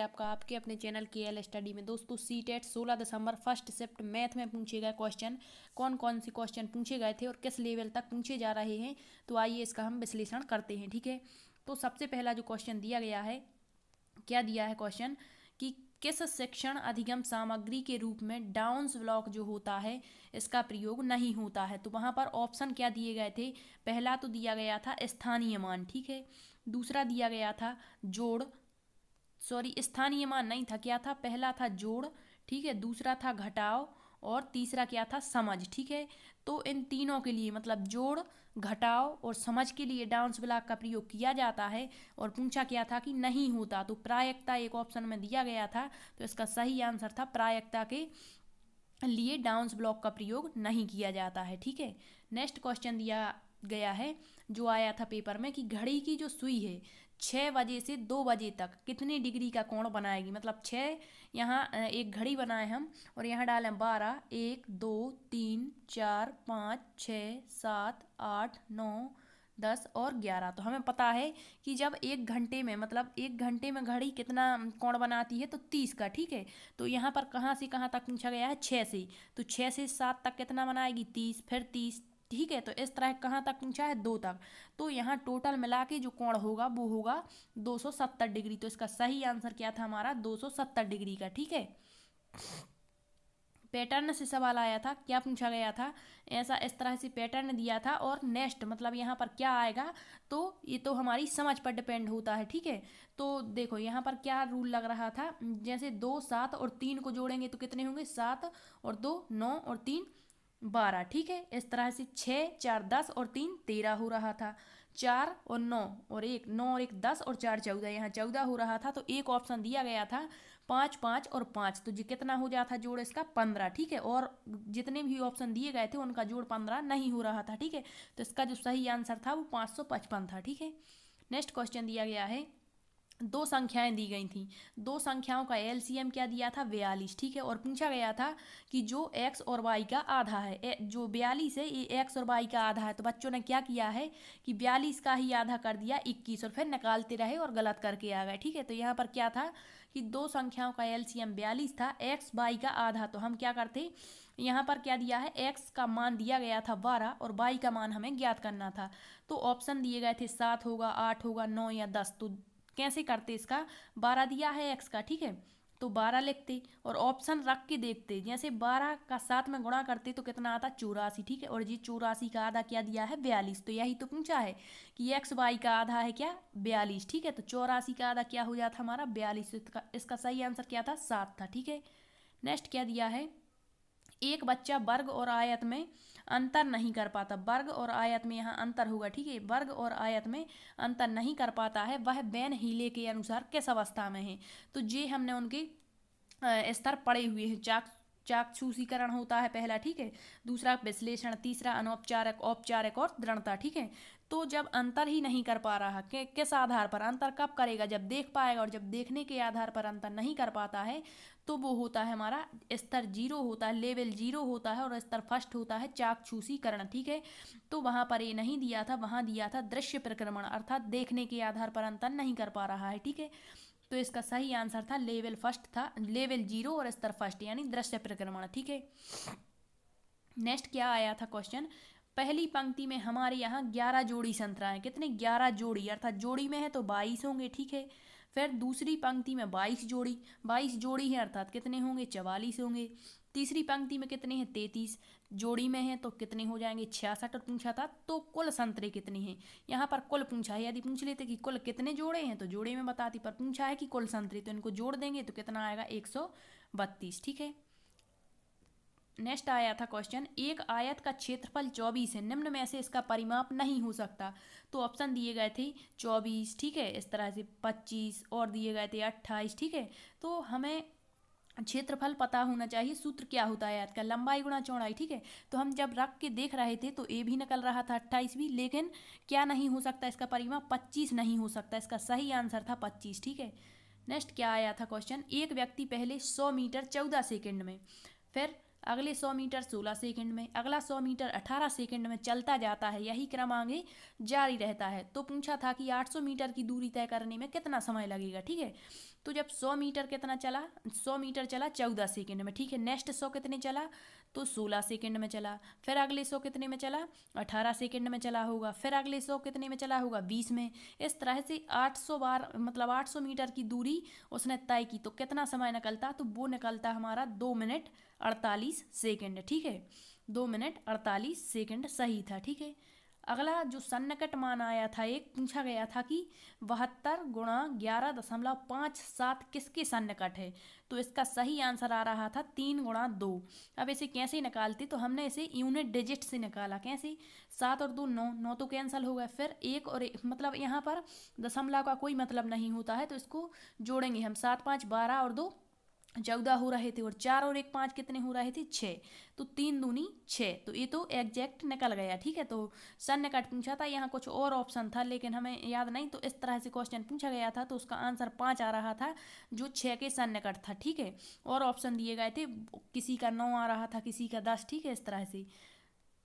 आपका आपके अपने चैनल के एल स्टडी में दोस्तों सी टेट e सोलह दिसंबर फर्स्ट सेप्ट मैथ में पूछे गए क्वेश्चन कौन कौन से क्वेश्चन पूछे गए थे और किस लेवल तक पूछे जा रहे हैं तो आइए इसका हम विश्लेषण करते हैं ठीक है तो सबसे पहला जो क्वेश्चन दिया गया है क्या दिया है क्वेश्चन कि किस शिक्षण अधिगम सामग्री के रूप में डाउन्स ब्लॉक जो होता है इसका प्रयोग नहीं होता है तो वहाँ पर ऑप्शन क्या दिए गए थे पहला तो दिया गया था स्थानीय मान ठीक है दूसरा दिया गया था जोड़ सॉरी स्थानीय मान नहीं था क्या था पहला था जोड़ ठीक है दूसरा था घटाव और तीसरा क्या था समझ ठीक है तो इन तीनों के लिए मतलब जोड़ घटाओ और समझ के लिए डांस ब्लॉक का प्रयोग किया जाता है और पूछा क्या था कि नहीं होता तो प्रायक्ता एक ऑप्शन में दिया गया था तो इसका सही आंसर था प्रायक्ता के लिए डांस ब्लॉक का प्रयोग नहीं किया जाता है ठीक है नेक्स्ट क्वेश्चन दिया गया है जो आया था पेपर में कि घड़ी की जो सुई है छः बजे से दो बजे तक कितने डिग्री का कोण बनाएगी मतलब छः यहाँ एक घड़ी बनाए हम और यहाँ डालें बारह एक दो तीन चार पाँच छः सात आठ नौ दस और ग्यारह तो हमें पता है कि जब एक घंटे में मतलब एक घंटे में घड़ी कितना कोण बनाती है तो तीस का ठीक है तो यहाँ पर कहाँ से कहाँ तक पूछा गया है छः से तो छः से सात तक कितना बनाएगी तीस फिर तीस ठीक है तो इस तरह कहाँ तक ऊंचा है दो तक तो यहाँ टोटल मिला के जो कोण होगा वो होगा 270 डिग्री तो इसका सही आंसर क्या था हमारा 270 डिग्री का ठीक है पैटर्न से सवाल आया था क्या पूछा गया था ऐसा इस तरह से पैटर्न दिया था और नेक्स्ट मतलब यहाँ पर क्या आएगा तो ये तो हमारी समझ पर डिपेंड होता है ठीक है तो देखो यहाँ पर क्या रूल लग रहा था जैसे दो सात और तीन को जोड़ेंगे तो कितने होंगे सात और दो नौ और तीन बारह ठीक है इस तरह से छः चार दस और तीन तेरह हो रहा था चार और नौ और एक नौ और एक दस और चार चौदह यहाँ चौदह हो रहा था तो एक ऑप्शन दिया गया था पाँच पाँच और पाँच तो जी कितना हो जाता जोड़ इसका पंद्रह ठीक है और जितने भी ऑप्शन दिए गए थे उनका जोड़ पंद्रह नहीं हो रहा था ठीक है तो इसका जो सही आंसर था वो पाँच सौ पचपन था ठीक है नेक्स्ट क्वेश्चन दिया गया है दो संख्याएं दी गई थी दो संख्याओं का एल क्या दिया था बयालीस ठीक है और पूछा गया था कि जो एक्स और वाई का आधा है जो बयालीस है ये एक्स और वाई का आधा है तो बच्चों ने क्या किया है कि बयालीस का ही आधा कर दिया इक्कीस और फिर निकालते रहे और गलत करके आ गए ठीक है तो यहाँ पर क्या था कि दो संख्याओं का एल बयालीस था एक्स वाई का आधा तो हम क्या करते यहाँ पर क्या दिया है एक्स का मान दिया गया था बारह और वाई का मान हमें ज्ञात करना था तो ऑप्शन दिए गए थे सात होगा आठ होगा नौ या दस तो कैसे करते इसका बारह दिया है एक्स का ठीक है तो बारह लिखते और ऑप्शन रख के देखते जैसे बारह का साथ में गुणा करते तो कितना आता चौरासी ठीक है और जी चौरासी का आधा क्या दिया है बयालीस तो यही तो पूछा है कि एक्स वाई का आधा है क्या बयालीस ठीक है तो चौरासी का आधा क्या हो जाता हमारा बयालीस तो इसका सही आंसर क्या था सात था ठीक है नेक्स्ट क्या दिया है एक बच्चा वर्ग और आयत में अंतर नहीं कर पाता वर्ग और आयत में यहाँ अंतर होगा ठीक है वर्ग और आयत में अंतर नहीं कर पाता है वह बैन हीले के अनुसार किस अवस्था में है तो ये हमने उनके स्तर पड़े हुए हैं चाक चाक्षुषीकरण होता है पहला ठीक है दूसरा विश्लेषण तीसरा अनौपचारक औपचारिक और दृढ़ता ठीक है तो जब अंतर ही नहीं कर पा रहा कि, किस आधार पर अंतर कब करेगा जब देख पाएगा और जब देखने के आधार पर अंतर नहीं कर पाता है तो वो होता है हमारा स्तर जीरो होता है लेवल जीरो होता है और स्तर फर्स्ट होता है चाक ठीक है तो वहाँ पर ये नहीं दिया था वहाँ दिया था दृश्य प्रक्रमण अर्थात देखने के आधार पर अंतर नहीं कर पा रहा है ठीक है तो इसका सही आंसर था लेवल फर्स्ट था लेवल जीरो और स्तर फर्स्ट यानी दृश्य प्रक्रमण ठीक है नेक्स्ट क्या आया था क्वेश्चन पहली पंक्ति में हमारे यहाँ ग्यारह जोड़ी संतरा है कितने ग्यारह जोड़ी अर्थात जोड़ी में है तो बाईस होंगे ठीक है फिर दूसरी पंक्ति में बाईस जोड़ी बाईस जोड़ी है अर्थात कितने होंगे चवालीस होंगे तीसरी पंक्ति में कितने हैं तैतीस जोड़ी में है तो कितने हो जाएंगे छियासठ और पूछा था तो कुल संतरे कितने हैं यहाँ पर कुल पूछा है यदि पूछ लेते कि कुल कितने जोड़े हैं तो जोड़े में बताती पर पूछा है कि कुल संतरे तो इनको जोड़ देंगे तो कितना आएगा एक सौ बत्तीस ठीक है नेक्स्ट आया था क्वेश्चन एक आयत का क्षेत्रफल चौबीस है निम्न में से इसका परिमाप नहीं हो सकता तो ऑप्शन दिए गए थे चौबीस ठीक है इस तरह से पच्चीस और दिए गए थे अट्ठाईस ठीक है तो हमें क्षेत्रफल पता होना चाहिए सूत्र क्या होता है आयत का लंबाई गुणा चौड़ाई ठीक है तो हम जब रख के देख रहे थे तो ए भी निकल रहा था अट्ठाईस भी लेकिन क्या नहीं हो सकता इसका परिमाप पच्चीस नहीं हो सकता इसका सही आंसर था पच्चीस ठीक है नेक्स्ट क्या आया था क्वेश्चन एक व्यक्ति पहले सौ मीटर चौदह सेकेंड में फिर अगले सौ मीटर सोलह सेकेंड में अगला सौ मीटर अठारह सेकेंड में चलता जाता है यही क्रम आगे जारी रहता है तो पूछा था कि आठ सौ मीटर की दूरी तय करने में कितना समय लगेगा ठीक है तो जब सौ मीटर कितना चला सौ मीटर चला चौदह सेकेंड में ठीक है नेक्स्ट 100 कितने चला तो सोलह सेकेंड में चला फिर अगले 100 कितने में चला अठारह सेकेंड में चला होगा फिर अगले सौ कितने में चला होगा बीस में इस तरह से आठ सौ बार मतलब आठ सौ मीटर की दूरी उसने तय की तो कितना समय निकलता तो वो निकलता हमारा दो मिनट अड़तालीस सेकेंड ठीक है दो मिनट अड़तालीस सेकेंड सही था ठीक है अगला जो सन्नकट मान आया था एक पूछा गया था कि बहत्तर गुणा ग्यारह दशमलव पाँच सात किसके सन्नकट है तो इसका सही आंसर आ रहा था तीन गुणा दो अब इसे कैसे निकालते तो हमने इसे यूनिट डिजिट से निकाला कैसे सात और दो नौ नौ तो कैंसिल हो गया फिर एक और एक मतलब यहाँ पर दशमलव का कोई मतलब नहीं होता है तो इसको जोड़ेंगे हम सात पाँच बारह और दो चौदह हो रहे थे और चार और एक पाँच कितने हो रहे थे छः तो तीन दूनी छः तो ये तो एग्जैक्ट निकल गया ठीक है तो सन ने कट पूछा था यहाँ कुछ और ऑप्शन था लेकिन हमें याद नहीं तो इस तरह से क्वेश्चन पूछा गया था तो उसका आंसर पाँच आ रहा था जो छः के सन निकट था ठीक है और ऑप्शन दिए गए थे किसी का नौ आ रहा था किसी का दस ठीक है इस तरह से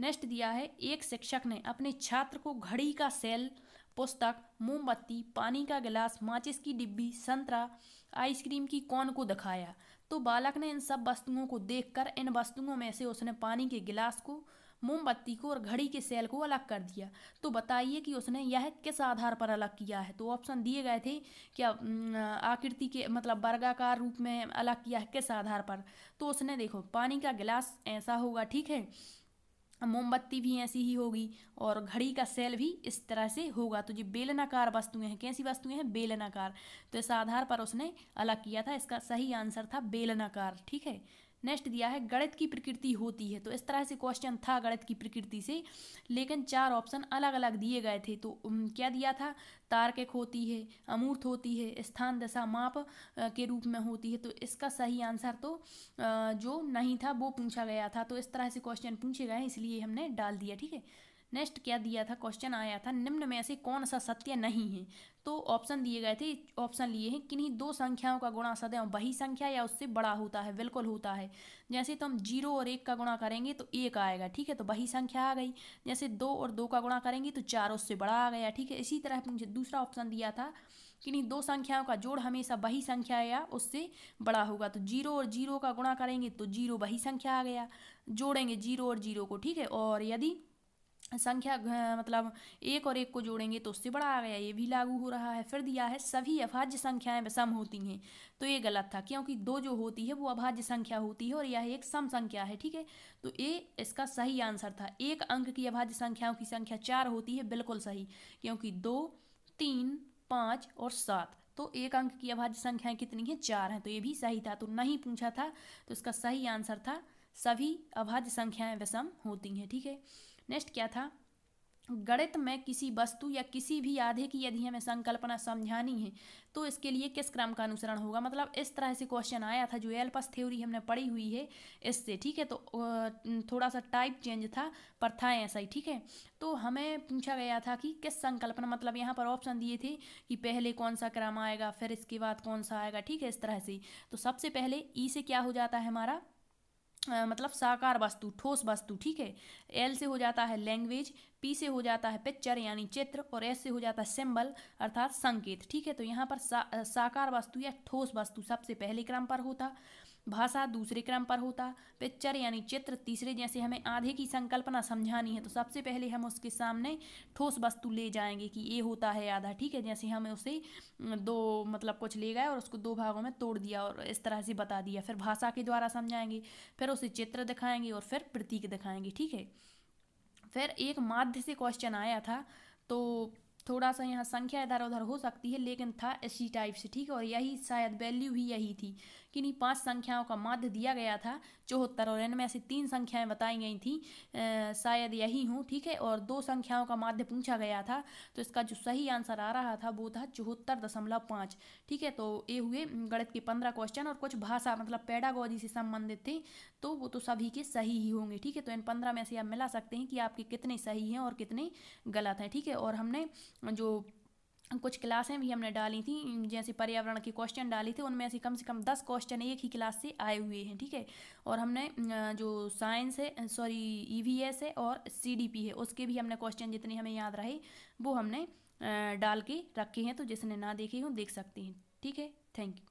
नेक्स्ट दिया है एक शिक्षक ने अपने छात्र को घड़ी का सेल पुस्तक मोमबत्ती पानी का गिलास माचिस की डिब्बी संतरा आइसक्रीम की कौन को दिखाया तो बालक ने इन सब वस्तुओं को देखकर इन वस्तुओं में से उसने पानी के गिलास को मोमबत्ती को और घड़ी के सेल को अलग कर दिया तो बताइए कि उसने यह किस आधार पर अलग किया है तो ऑप्शन दिए गए थे क्या आकृति के मतलब वर्गाकार रूप में अलग किया है किस आधार पर तो उसने देखो पानी का गिलास ऐसा होगा ठीक है मोमबत्ती भी ऐसी ही होगी और घड़ी का सेल भी इस तरह से होगा तो ये बेलनाकार वस्तुएं हैं कैसी वस्तुएं हैं बेलनाकार तो इस आधार पर उसने अलग किया था इसका सही आंसर था बेलनाकार ठीक है नेक्स्ट दिया है गणित की प्रकृति होती है तो इस तरह से क्वेश्चन था गणित की प्रकृति से लेकिन चार ऑप्शन अलग अलग दिए गए थे तो क्या दिया था तार्किक होती है अमूर्त होती है स्थान दशा माप के रूप में होती है तो इसका सही आंसर तो जो नहीं था वो पूछा गया था तो इस तरह से क्वेश्चन पूछे गए इसलिए हमने डाल दिया ठीक है नेक्स्ट क्या दिया था क्वेश्चन आया था निम्न में से कौन सा सत्य नहीं है तो ऑप्शन दिए गए थे ऑप्शन लिए हैं किन्हीं दो संख्याओं का गुणा सदैव वही संख्या या उससे बड़ा होता है बिल्कुल होता है जैसे तो हम जीरो और एक का गुणा करेंगे तो एक आएगा ठीक है तो वही संख्या आ गई जैसे दो और दो का गुणा करेंगे तो चार उससे बड़ा आ गया ठीक है इसी तरह मुझे दूसरा ऑप्शन दिया था किन्हीं दो संख्याओं का जोड़ हमेशा वही संख्या या उससे बड़ा होगा तो जीरो और जीरो का गुणा करेंगे तो जीरो वही संख्या आ गया जोड़ेंगे जीरो और जीरो को ठीक है और यदि संख्या मतलब एक और एक को जोड़ेंगे तो उससे बड़ा आ गया ये भी लागू हो रहा है फिर दिया है सभी अभाज्य संख्याएं सम होती हैं तो ये गलत था क्योंकि दो जो होती है वो अभाज्य संख्या होती है और यह एक सम संख्या है ठीक है तो ये इसका सही आंसर था एक अंक की अभाज्य संख्याओं की संख्या चार होती है बिल्कुल सही क्योंकि दो तीन पाँच और सात तो एक अंक की अभाज्य संख्याएं कितनी हैं चार हैं तो ये भी सही था तो नहीं पूछा था तो इसका सही आंसर था सभी अभाज्य संख्याएं विषम होती हैं ठीक है थीके? नेक्स्ट क्या था गणित में किसी वस्तु या किसी भी आधे की यदि हमें संकल्पना समझानी है तो इसके लिए किस क्रम का अनुसरण होगा मतलब इस तरह से क्वेश्चन आया था जो एल्पस थ्योरी हमने पढ़ी हुई है इससे ठीक है तो थोड़ा सा टाइप चेंज था पर था ऐसा ही ठीक है तो हमें पूछा गया था कि किस संकल्पना मतलब यहाँ पर ऑप्शन दिए थे कि पहले कौन सा क्रम आएगा फिर इसके बाद कौन सा आएगा ठीक है इस तरह से तो सबसे पहले ई e से क्या हो जाता है हमारा मतलब साकार वस्तु ठोस वस्तु ठीक है एल से हो जाता है लैंग्वेज पी से हो जाता है पिक्चर यानी चित्र और एस से हो जाता है सिंबल अर्थात संकेत ठीक है तो यहाँ पर सा, साकार वस्तु या ठोस वस्तु सबसे पहले क्रम पर होता भाषा दूसरे क्रम पर होता पिक्चर यानी चित्र तीसरे जैसे हमें आधे की संकल्पना समझानी है तो सबसे पहले हम उसके सामने ठोस वस्तु ले जाएंगे कि ये होता है आधा ठीक है जैसे हमें उसे दो मतलब कुछ ले गए और उसको दो भागों में तोड़ दिया और इस तरह से बता दिया फिर भाषा के द्वारा समझाएंगे फिर उसे चित्र दिखाएंगे और फिर प्रतीक दिखाएंगे ठीक है फिर एक माध्य से क्वेश्चन आया था तो थोड़ा सा यहाँ संख्या इधर उधर हो सकती है लेकिन था इसी टाइप से ठीक है और यही शायद वैल्यू ही यही थी किन्हीं पांच संख्याओं का माध्य दिया गया था चौहत्तर और इनमें से तीन संख्याएं बताई गई थी आ, शायद यही हूँ ठीक है और दो संख्याओं का माध्य पूछा गया था तो इसका जो सही आंसर आ रहा था वो था चौहत्तर दशमलव पाँच ठीक है तो ये हुए गणित के पंद्रह क्वेश्चन और कुछ भाषा मतलब पैडागोजी से संबंधित थे तो वो तो सभी के सही ही होंगे ठीक है तो इन पंद्रह में से आप मिला सकते हैं कि आपके कितने सही हैं और कितने गलत हैं ठीक है और हमने जो कुछ क्लासें भी हमने डाली थी जैसे पर्यावरण के क्वेश्चन डाली थे उनमें से कम से कम दस क्वेश्चन एक ही क्लास से आए हुए हैं ठीक है और हमने जो साइंस है सॉरी ईवीएस e है और सीडीपी है उसके भी हमने क्वेश्चन जितने हमें याद रहे वो हमने डाल के रखे हैं तो जिसने ना देखे हो देख सकते हैं ठीक है थैंक यू